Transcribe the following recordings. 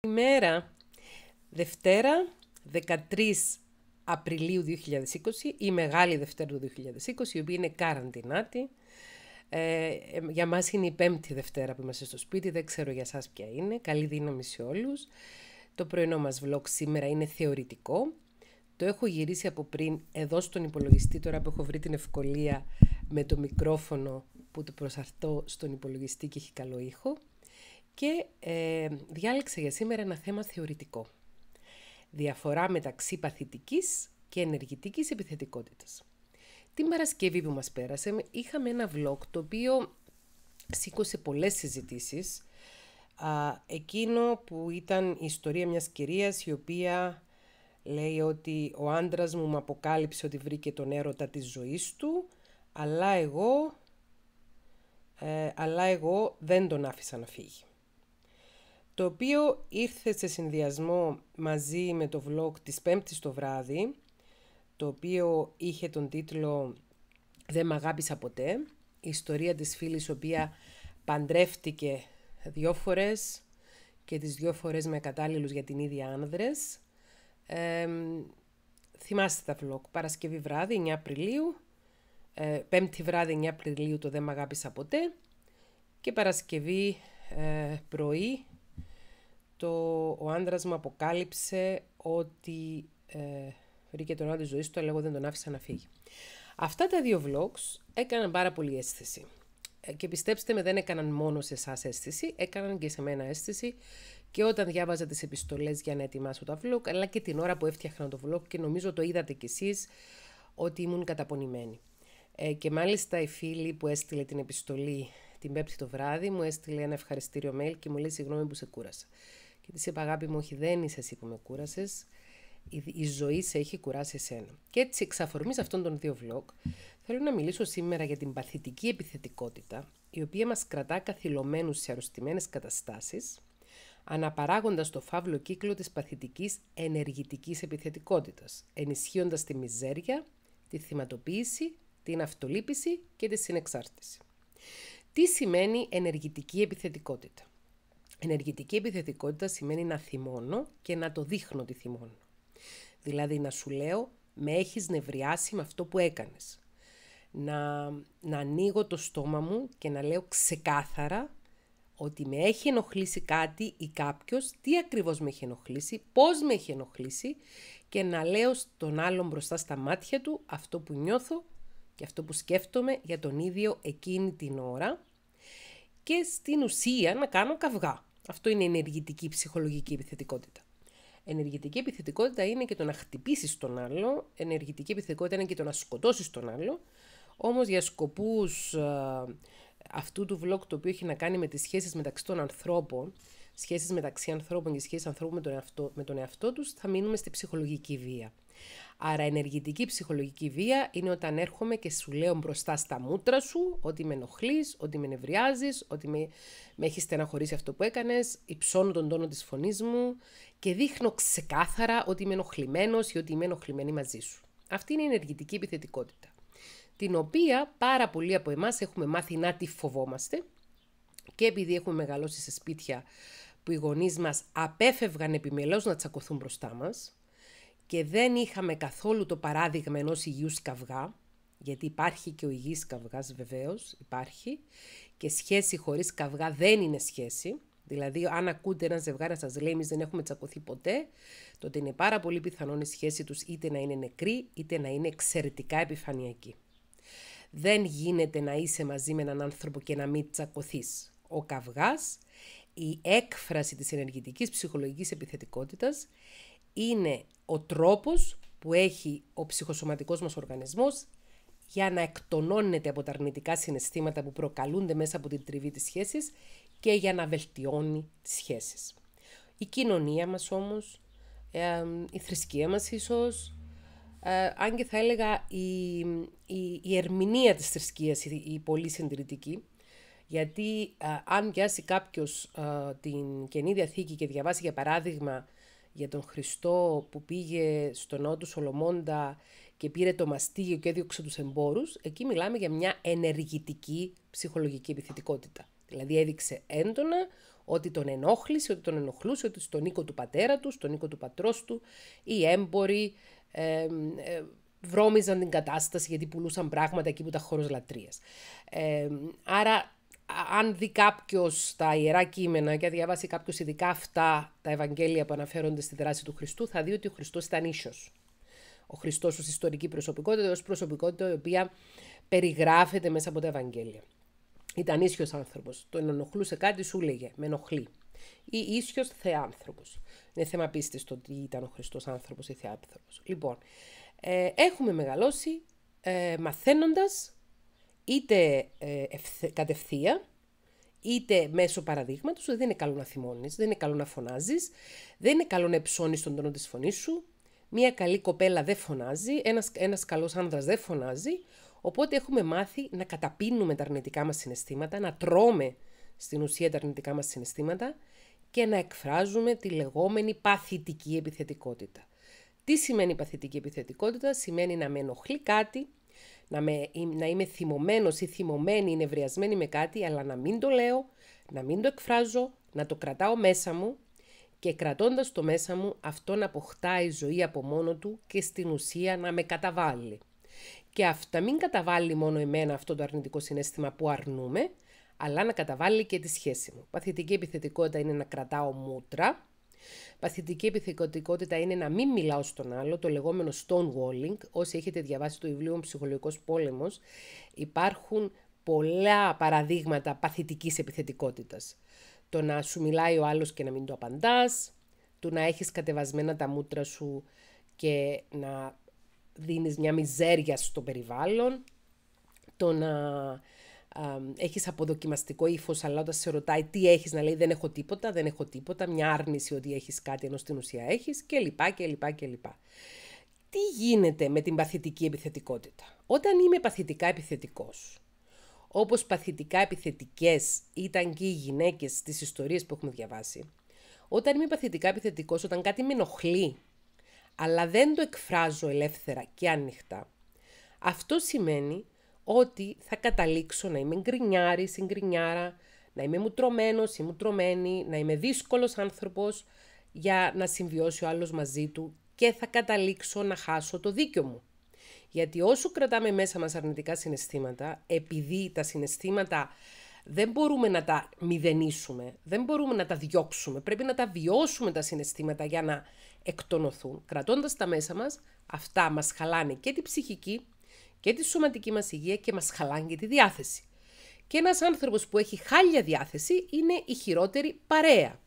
Καλημέρα. Δευτέρα, 13 Απριλίου 2020, η Μεγάλη Δευτέρα του 2020, η οποία είναι καραντινάτη. Ε, ε, για μας είναι η πέμπτη Δευτέρα που είμαστε στο σπίτι, δεν ξέρω για σας ποια είναι. Καλή δύναμη σε όλους. Το πρωινό μας vlog σήμερα είναι θεωρητικό. Το έχω γυρίσει από πριν εδώ στον υπολογιστή, τώρα που έχω βρει την ευκολία με το μικρόφωνο που το προσαρτώ στον υπολογιστή και έχει καλό ήχο και ε, διάλεξα για σήμερα ένα θέμα θεωρητικό. Διαφορά μεταξύ παθητικής και ενεργητικής επιθετικότητας. Την Παρασκευή που μας πέρασε είχαμε ένα vlog το οποίο σήκωσε πολλές συζητήσεις. εκείνο που ήταν η ιστορία μιας κυρίας η οποία λέει ότι ο άντρας μου μου αποκάλυψε ότι βρήκε τον έρωτα της ζωής του, αλλά εγώ, ε, αλλά εγώ δεν τον άφησα να φύγει το οποίο ήρθε σε συνδυασμό μαζί με το vlog της Πέμπτης το βράδυ, το οποίο είχε τον τίτλο «Δεν μ' αγάπησα ποτέ», η ιστορία της φίλης, η οποία παντρεύτηκε δυο φορές και τις δυο φορές με κατάλληλους για την ίδια άνδρες. Ε, θυμάστε τα vlog, Παρασκευή βράδυ, 9 Απριλίου, ε, Πέμπτη βράδυ 9 Απριλίου το «Δεν μ' αγάπησα ποτέ» και Παρασκευή ε, πρωί το, ο άντρας μου αποκάλυψε ότι ε, βρήκε τον άντρα ζωής του, αλλά εγώ δεν τον άφησα να φύγει. Αυτά τα δύο vlogs έκαναν πάρα πολύ αίσθηση. Ε, και πιστέψτε με, δεν έκαναν μόνο σε εσάς αίσθηση, έκαναν και σε μένα αίσθηση. Και όταν διάβαζα τις επιστολές για να ετοιμάσω τα vlog, αλλά και την ώρα που έφτιαχνα το vlog, και νομίζω το είδατε κι εσείς ότι ήμουν καταπονημένη. Ε, και μάλιστα η φίλη που έστειλε την επιστολή την Πέμπτη το βράδυ, μου έστειλε ένα ευχαριστήριο mail και μου λέει: Συγγνώμη που σε κούρασα. Και τη είπα, Αγάπη μου, όχι, δεν είσαι εσύ που με κούρασες. Η, η ζωή σε έχει κουράσει εσένα. Και έτσι, εξ αφορμή αυτών των δύο vlog, θέλω να μιλήσω σήμερα για την παθητική επιθετικότητα, η οποία μας κρατά καθυλωμένους σε αρρωστημένες καταστάσεις, αναπαράγοντας το φαύλο κύκλο της παθητικής ενεργητικής επιθετικότητας, ενισχύοντας τη μιζέρια, τη θυματοποίηση, την αυτολύπηση και τη συνεξάρτηση. Τι σημαίνει ενεργητική επιθετικότητα. Ενεργητική επιθετικότητα σημαίνει να θυμώνω και να το δείχνω ότι θυμώνω. Δηλαδή να σου λέω, με έχεις νευριάσει με αυτό που έκανες. Να, να ανοίγω το στόμα μου και να λέω ξεκάθαρα ότι με έχει ενοχλήσει κάτι ή κάποιος, τι ακριβώς με έχει ενοχλήσει, πώς με έχει ενοχλήσει και να λέω στον άλλον μπροστά στα μάτια του αυτό που νιώθω και αυτό που σκέφτομαι για τον ίδιο εκείνη την ώρα και στην ουσία να κάνω καυγά. Αυτό είναι ενεργητική ψυχολογική επιθετικότητα. Ενεργητική επιθετικότητα είναι και το να χτυπήσεις τον άλλο, ενεργητική επιθετικότητα είναι και το να σκοτώσεις τον άλλο. Όμως για σκοπούς ε, αυτού του vlog, το οποίο έχει να κάνει με τις σχέσεις μεταξύ των ανθρώπων, σχέσεις μεταξύ ανθρώπων και σχέσεις ανθρώπων με τον εαυτό, εαυτό τους, θα μείνουμε στη ψυχολογική βία. Άρα ενεργητική ψυχολογική βία είναι όταν έρχομαι και σου λέω μπροστά στα μούτρα σου ότι με ενοχλείς, ότι με νευριάζεις, ότι με, με έχεις στεναχωρήσει αυτό που έκανες, υψώνω τον τόνο της φωνής μου και δείχνω ξεκάθαρα ότι είμαι ενοχλημένος ή ότι είμαι ενοχλημένη μαζί σου. Αυτή είναι η ενεργητική επιθετικότητα. Την οποία πάρα πολλοί από εμάς έχουμε μάθει να τη φοβόμαστε και επειδή έχουμε μεγαλώσει σε σπίτια που οι γονείς μας απέφευγαν επιμελώς να τσακωθούν μπροστά μας και δεν είχαμε καθόλου το παράδειγμα ενός υγιούς καυγά, γιατί υπάρχει και ο υγιής καυγάς βεβαίως, υπάρχει, και σχέση χωρίς καυγά δεν είναι σχέση. Δηλαδή, αν ακούτε ένα ζευγάρι να σας λέει: Εμείς δεν έχουμε τσακωθεί ποτέ, τότε είναι πάρα πολύ πιθανόν η σχέση τους είτε να είναι νεκρή, είτε να είναι εξαιρετικά επιφανειακή. Δεν γίνεται να είσαι μαζί με έναν άνθρωπο και να μην τσακωθείς. Ο καυγάς, η έκφραση της ενεργητικής ψυχολογικής επιθετικότητας είναι ο τρόπος που έχει ο ψυχοσωματικός μας οργανισμός για να εκτονώνεται από τα αρνητικά συναισθήματα που προκαλούνται μέσα από την τριβή της σχέσης και για να βελτιώνει τις σχέσεις. Η κοινωνία μας όμως, η θρησκεία μας ίσως, ε, αν και θα έλεγα η, η, ερμηνεία της θρησκείας, η, πολύ συντηρητική, γιατί ε, αν πιάσει κάποιος ε, την Καινή Διαθήκη και διαβάσει για παράδειγμα για τον Χριστό που πήγε στον νότο Σολομώντα και πήρε το μαστίγιο και έδιωξε τους εμπόρους, εκεί μιλάμε για μια ενεργητική ψυχολογική επιθετικότητα. Δηλαδή έδειξε έντονα ότι τον ενόχλησε, ότι τον ενοχλούσε, ότι στον οίκο του πατέρα του, στον οίκο του πατρός του, οι έμποροι ε, βρώμιζαν την κατάσταση γιατί πουλούσαν πράγματα εκεί που τα χώρος λατρείας. άρα αν δει κάποιος τα ιερά κείμενα και διαβάσει κάποιος ειδικά αυτά τα Ευαγγέλια που αναφέρονται στη δράση του Χριστού, θα δει ότι ο Χριστός ήταν ίσω. Ο Χριστός ως ιστορική προσωπικότητα, ως προσωπικότητα η οποία περιγράφεται μέσα από τα Ευαγγέλια. Ήταν ίσιος άνθρωπος. Το ενοχλούσε κάτι, σου λέγε, με ενοχλεί. Ή ίσιος θεάνθρωπος. Είναι θέμα πίστης το ότι ήταν ο Χριστός άνθρωπος ή θεάνθρωπος. Λοιπόν, ε, έχουμε μεγαλώσει ε, μαθαίνοντας είτε ε, ευθε, κατευθείαν, είτε μέσω παραδείγματος, δεν είναι καλό να θυμώνεις, δεν είναι καλό να φωνάζεις, δεν είναι καλό να εψώνεις τον τόνο της φωνής σου, μια καλή κοπέλα δεν φωνάζει, ένας, ένας καλός άνδρας δεν φωνάζει, οπότε έχουμε μάθει να καταπίνουμε τα αρνητικά μας συναισθήματα, να τρώμε στην ουσία τα αρνητικά μας συναισθήματα και να εκφράζουμε τη λεγόμενη παθητική επιθετικότητα. Τι σημαίνει παθητική επιθετικότητα? Σημαίνει να με ενοχλεί κάτι, να, είμαι θυμωμένος ή θυμωμένη ή νευριασμένη με κάτι, αλλά να μην το λέω, να μην το εκφράζω, να το κρατάω μέσα μου και κρατώντας το μέσα μου αυτό να αποκτάει ζωή από μόνο του και στην ουσία να με καταβάλει. Και αυτά μην καταβάλει μόνο εμένα αυτό το αρνητικό συνέστημα που αρνούμε, αλλά να καταβάλει και τη σχέση μου. Παθητική επιθετικότητα είναι να κρατάω μούτρα, Παθητική επιθετικότητα είναι να μην μιλάω στον άλλο, το λεγόμενο stonewalling. Όσοι έχετε διαβάσει το βιβλίο «Ψυχολογικός πόλεμος», υπάρχουν πολλά παραδείγματα παθητικής επιθετικότητας. Το να σου μιλάει ο άλλος και να μην το απαντάς, το να έχεις κατεβασμένα τα μούτρα σου και να δίνεις μια μιζέρια στο περιβάλλον, το να έχεις αποδοκιμαστικό ύφος, αλλά όταν σε ρωτάει τι έχεις να λέει δεν έχω τίποτα, δεν έχω τίποτα, μια άρνηση ότι έχεις κάτι ενώ στην ουσία έχεις κλπ. κλπ. Τι γίνεται με την παθητική επιθετικότητα. Όταν είμαι παθητικά επιθετικός, όπως παθητικά επιθετικές ήταν και οι γυναίκες στις ιστορίες που έχουμε διαβάσει, όταν είμαι παθητικά επιθετικός, όταν κάτι με ενοχλεί, αλλά δεν το εκφράζω ελεύθερα και ανοιχτά, αυτό σημαίνει ότι θα καταλήξω να είμαι γκρινιάρη, συγκρινιάρα, να είμαι μουτρωμένος ή μουτρωμένη, να είμαι δύσκολος άνθρωπος, για να συμβιώσει ο άλλος μαζί του και θα καταλήξω να χάσω το δίκιο μου. Γιατί όσο κρατάμε μέσα μας αρνητικά συναισθήματα, επειδή τα συναισθήματα δεν μπορούμε να τα μηδενίσουμε, δεν μπορούμε να τα διώξουμε, πρέπει να τα βιώσουμε τα συναισθήματα για να εκτονωθούν. Κρατώντας τα μέσα μας, αυτά μας χαλάνε και την ψυχική και τη σωματική μας υγεία και μας χαλάνε και τη διάθεση. Και ένας άνθρωπος που έχει χάλια διάθεση είναι η χειρότερη παρέα.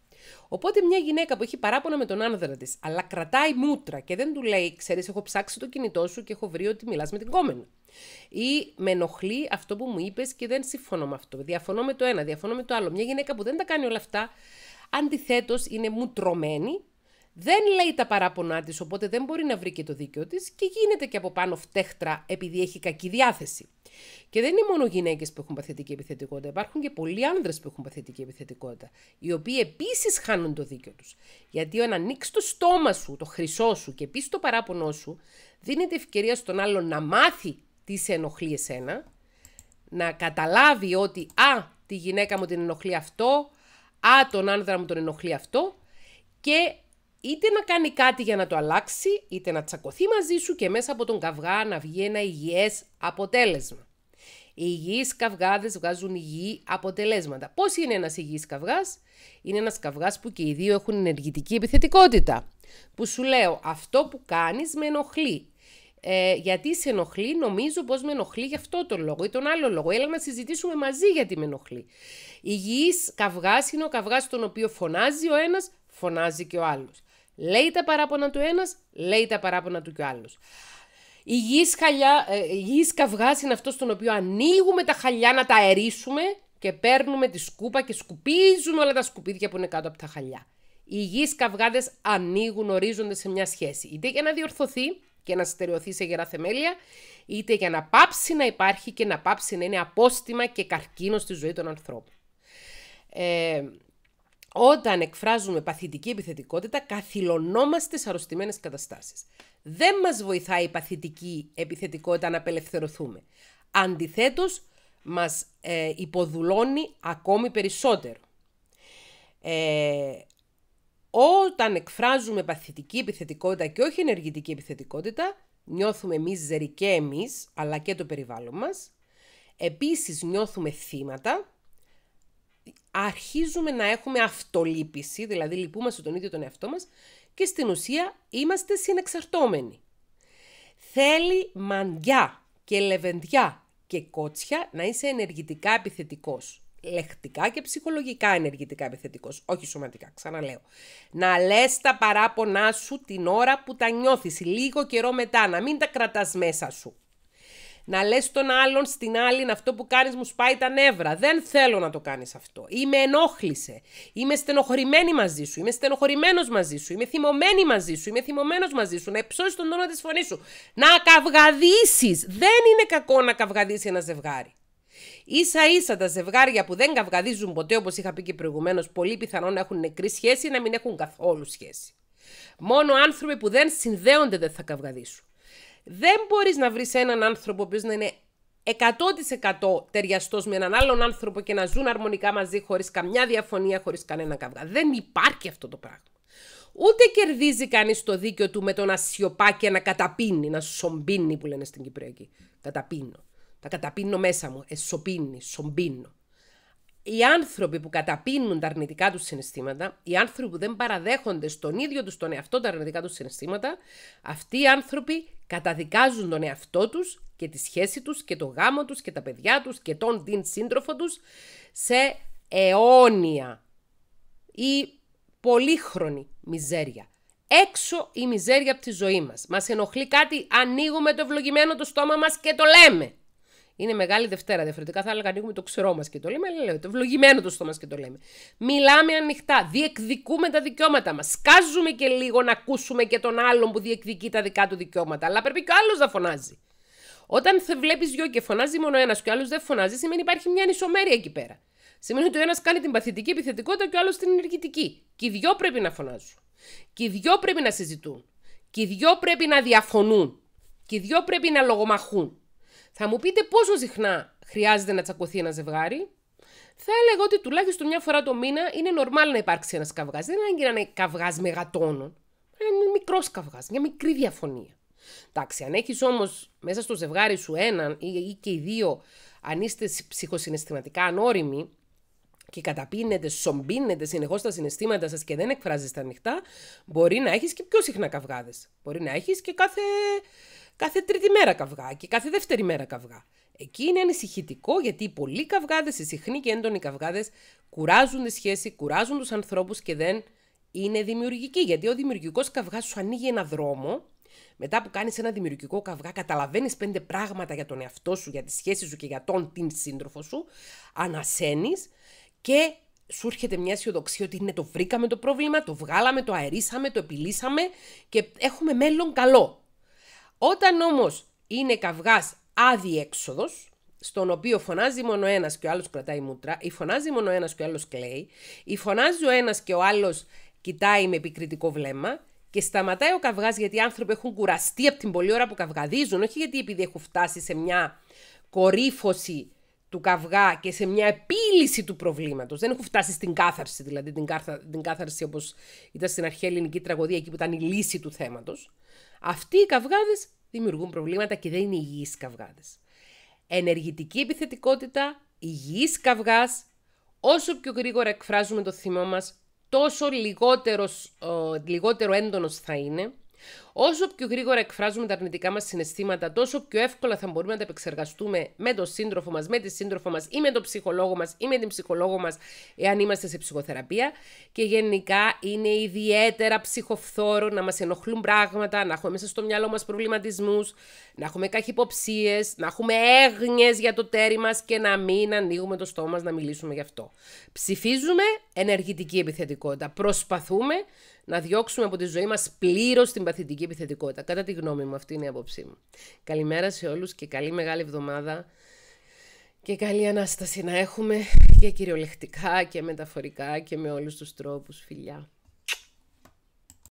Οπότε μια γυναίκα που έχει παράπονα με τον άνδρα της, αλλά κρατάει μούτρα και δεν του λέει, ξέρεις, έχω ψάξει το κινητό σου και έχω βρει ότι μιλάς με την κόμενα. Ή με ενοχλεί αυτό που μου είπες και δεν συμφωνώ με αυτό. Διαφωνώ με το ένα, διαφωνώ με το άλλο. Μια γυναίκα που δεν τα κάνει όλα αυτά, αντιθέτως είναι μουτρωμένη δεν λέει τα παράπονά της, οπότε δεν μπορεί να βρει και το δίκαιο της και γίνεται και από πάνω φτέχτρα επειδή έχει κακή διάθεση. Και δεν είναι μόνο γυναίκες που έχουν παθητική επιθετικότητα, υπάρχουν και πολλοί άνδρες που έχουν παθητική επιθετικότητα, οι οποίοι επίσης χάνουν το δίκαιο τους. Γιατί όταν ανοίξει το στόμα σου, το χρυσό σου και πει το παράπονό σου, δίνεται ευκαιρία στον άλλον να μάθει τι σε ενοχλεί εσένα, να καταλάβει ότι α, τη γυναίκα μου την ενοχλεί αυτό, α, τον άνδρα μου τον ενοχλεί αυτό και είτε να κάνει κάτι για να το αλλάξει, είτε να τσακωθεί μαζί σου και μέσα από τον καυγά να βγει ένα υγιές αποτέλεσμα. Οι υγιείς καυγάδες βγάζουν υγιή αποτελέσματα. Πώς είναι ένας υγιής καυγάς? Είναι ένας καυγάς που και οι δύο έχουν ενεργητική επιθετικότητα. Που σου λέω, αυτό που κάνεις με ενοχλεί. Ε, γιατί σε ενοχλεί, νομίζω πως με ενοχλεί για αυτό τον λόγο ή τον άλλο λόγο. Έλα να συζητήσουμε μαζί γιατί με ενοχλεί. Υγιής καυγάς είναι ο καυγάς τον οποίο φωνάζει ο ένας, φωνάζει και ο άλλος. Λέει τα παράπονα του ένας, λέει τα παράπονα του κι άλλος. η χαλιά, ε, είναι αυτός στον οποίο ανοίγουμε τα χαλιά να τα αερίσουμε και παίρνουμε τη σκούπα και σκουπίζουν όλα τα σκουπίδια που είναι κάτω από τα χαλιά. Οι υγιείς καυγάδες ανοίγουν ορίζονται σε μια σχέση, είτε για να διορθωθεί και να στερεωθεί σε γερά θεμέλια, είτε για να πάψει να υπάρχει και να πάψει να είναι απόστημα και καρκίνος στη ζωή των ανθρώπων. Ε, όταν εκφράζουμε παθητική επιθετικότητα, καθυλωνόμαστε σε αρρωστημένες καταστάσεις. Δεν μας βοηθάει η παθητική επιθετικότητα να απελευθερωθούμε. Αντιθέτως, μας ε, υποδουλώνει ακόμη περισσότερο. Ε, όταν εκφράζουμε παθητική επιθετικότητα και όχι ενεργητική επιθετικότητα, νιώθουμε μίζεροι και εμείς, αλλά και το περιβάλλον μας. Επίσης νιώθουμε θύματα, αρχίζουμε να έχουμε αυτολύπηση, δηλαδή λυπούμαστε τον ίδιο τον εαυτό μας και στην ουσία είμαστε συνεξαρτώμενοι. Θέλει μαντιά και λεβεντιά και κότσια να είσαι ενεργητικά επιθετικός. λεχτικά και ψυχολογικά ενεργητικά επιθετικός, όχι σωματικά, ξαναλέω. Να λες τα παράπονά σου την ώρα που τα νιώθεις, λίγο καιρό μετά, να μην τα κρατάς μέσα σου να λες τον άλλον στην άλλη αυτό που κάνεις μου σπάει τα νεύρα. Δεν θέλω να το κάνεις αυτό. Είμαι με ενόχλησε. Είμαι στενοχωρημένη μαζί σου. Είμαι στενοχωρημένος μαζί σου. Είμαι θυμωμένη μαζί σου. Είμαι θυμωμένος μαζί σου. Να υψώσεις τον τόνο της φωνής σου. Να καυγαδίσεις. Δεν είναι κακό να καυγαδίσει ένα ζευγάρι. Ίσα ίσα τα ζευγάρια που δεν καυγαδίζουν ποτέ, όπως είχα πει και προηγουμένως, πολύ πιθανό να έχουν νεκρή σχέση ή να μην έχουν καθόλου σχέση. Μόνο άνθρωποι που δεν συνδέονται δεν θα καυγαδίσουν δεν μπορείς να βρεις έναν άνθρωπο που να είναι 100% ταιριαστός με έναν άλλον άνθρωπο και να ζουν αρμονικά μαζί χωρίς καμιά διαφωνία, χωρίς κανένα καβγά. Δεν υπάρχει αυτό το πράγμα. Ούτε κερδίζει κανείς το δίκιο του με το να σιωπά και να καταπίνει, να σομπίνει που λένε στην Κυπριακή. Καταπίνω. Τα καταπίνω μέσα μου. Εσωπίνει, σομπίνω οι άνθρωποι που καταπίνουν τα αρνητικά τους συναισθήματα, οι άνθρωποι που δεν παραδέχονται στον ίδιο τους τον εαυτό τα αρνητικά τους συναισθήματα, αυτοί οι άνθρωποι καταδικάζουν τον εαυτό τους και τη σχέση τους και το γάμο τους και τα παιδιά τους και τον την σύντροφο τους σε αιώνια ή πολύχρονη μιζέρια. Έξω η μιζέρια από τη ζωή μας. Μας ενοχλεί κάτι, ανοίγουμε το ευλογημένο το στόμα μας και το λέμε. Είναι Μεγάλη Δευτέρα. Διαφορετικά θα έλεγα ανοίγουμε το ξηρό μας και το λέμε, αλλά λέω το ευλογημένο το στόμα και το λέμε. Μιλάμε ανοιχτά, διεκδικούμε τα δικαιώματα μας. Σκάζουμε και λίγο να ακούσουμε και τον άλλον που διεκδικεί τα δικά του δικαιώματα. Αλλά πρέπει και ο άλλος να φωνάζει. Όταν βλέπει δυο και φωνάζει μόνο ένας και ο άλλος δεν φωνάζει, σημαίνει υπάρχει μια ανισομέρεια εκεί πέρα. Σημαίνει ότι ο ένας κάνει την παθητική επιθετικότητα και ο άλλος την ενεργητική. Και οι δυο πρέπει να φωνάζουν. Και οι δυο πρέπει να συζητούν. Και οι δυο πρέπει να διαφωνούν. Και οι δυο πρέπει να λογομαχούν. Θα μου πείτε πόσο συχνά χρειάζεται να τσακωθεί ένα ζευγάρι. Θα έλεγα ότι τουλάχιστον μια φορά το μήνα είναι normal να υπάρξει ένας καυγάς. Δεν είναι να είναι καυγάς μεγατόνων. Είναι μικρός καυγάς, μια μικρή διαφωνία. Εντάξει, αν έχεις όμως μέσα στο ζευγάρι σου έναν ή και οι δύο, αν είστε ψυχοσυναισθηματικά ανώριμοι, και καταπίνετε, σομπίνετε συνεχώς τα συναισθήματα σας και δεν εκφράζεστε ανοιχτά, μπορεί να έχεις και πιο συχνά καυγάδες. Μπορεί να έχεις και κάθε Κάθε τρίτη μέρα καυγά και κάθε δεύτερη μέρα καυγά. Εκεί είναι ανησυχητικό γιατί οι πολλοί καυγάδες, οι συχνοί και έντονοι καυγάδες κουράζουν τη σχέση, κουράζουν τους ανθρώπους και δεν είναι δημιουργικοί. Γιατί ο δημιουργικός καυγάς σου ανοίγει ένα δρόμο. Μετά που κάνεις ένα δημιουργικό καυγά, καταλαβαίνεις πέντε πράγματα για τον εαυτό σου, για τη σχέση σου και για τον την σύντροφο σου. Ανασένεις και σου έρχεται μια αισιοδοξία ότι ναι, το βρήκαμε το πρόβλημα, το βγάλαμε, το αερίσαμε, το επιλύσαμε και έχουμε μέλλον καλό. Όταν όμως είναι καυγάς άδιέξοδος, στον οποίο φωνάζει μόνο ένας και ο άλλος κρατάει μούτρα, ή φωνάζει μόνο ένας και ο άλλος κλαίει, ή φωνάζει ο ένας και ο άλλος κοιτάει με επικριτικό βλέμμα, και σταματάει ο καυγάς γιατί οι άνθρωποι έχουν κουραστεί από την πολλή ώρα που καυγαδίζουν, όχι γιατί επειδή έχουν φτάσει σε μια κορύφωση του καυγά και σε μια επίλυση του προβλήματος. Δεν έχουν φτάσει στην κάθαρση, δηλαδή την, κάθαρση όπως ήταν στην αρχαία ελληνική τραγωδία, εκεί που ήταν η λύση του θέματος. Αυτοί οι καυγάδες δημιουργούν προβλήματα και δεν είναι υγιείς καυγάδες. Ενεργητική επιθετικότητα, υγιής καυγάς. Όσο πιο γρήγορα εκφράζουμε το θυμό μας, τόσο λιγότερος, λιγότερο έντονος θα είναι. Όσο πιο γρήγορα εκφράζουμε τα αρνητικά μας συναισθήματα, τόσο πιο εύκολα θα μπορούμε να τα επεξεργαστούμε με τον σύντροφο μας, με τη σύντροφο μας ή με τον ψυχολόγο μας ή με την ψυχολόγο μας, εάν είμαστε σε ψυχοθεραπεία. Και γενικά είναι ιδιαίτερα ψυχοφθόρο να μας ενοχλούν πράγματα, να έχουμε μέσα στο μυαλό μας προβληματισμούς, να έχουμε καχυποψίες, να έχουμε έγνοιες για το τέρι μας και να μην ανοίγουμε το στόμα να μιλήσουμε γι' αυτό. Ψηφίζουμε ενεργητική επιθετικότητα. Προσπαθούμε να διώξουμε από τη ζωή μας πλήρως την παθητική επιθετικότητα. Κατά τη γνώμη μου, αυτή είναι η άποψή μου. Καλημέρα σε όλους και καλή μεγάλη εβδομάδα και καλή Ανάσταση να έχουμε και κυριολεκτικά και μεταφορικά και με όλους τους τρόπους φιλιά.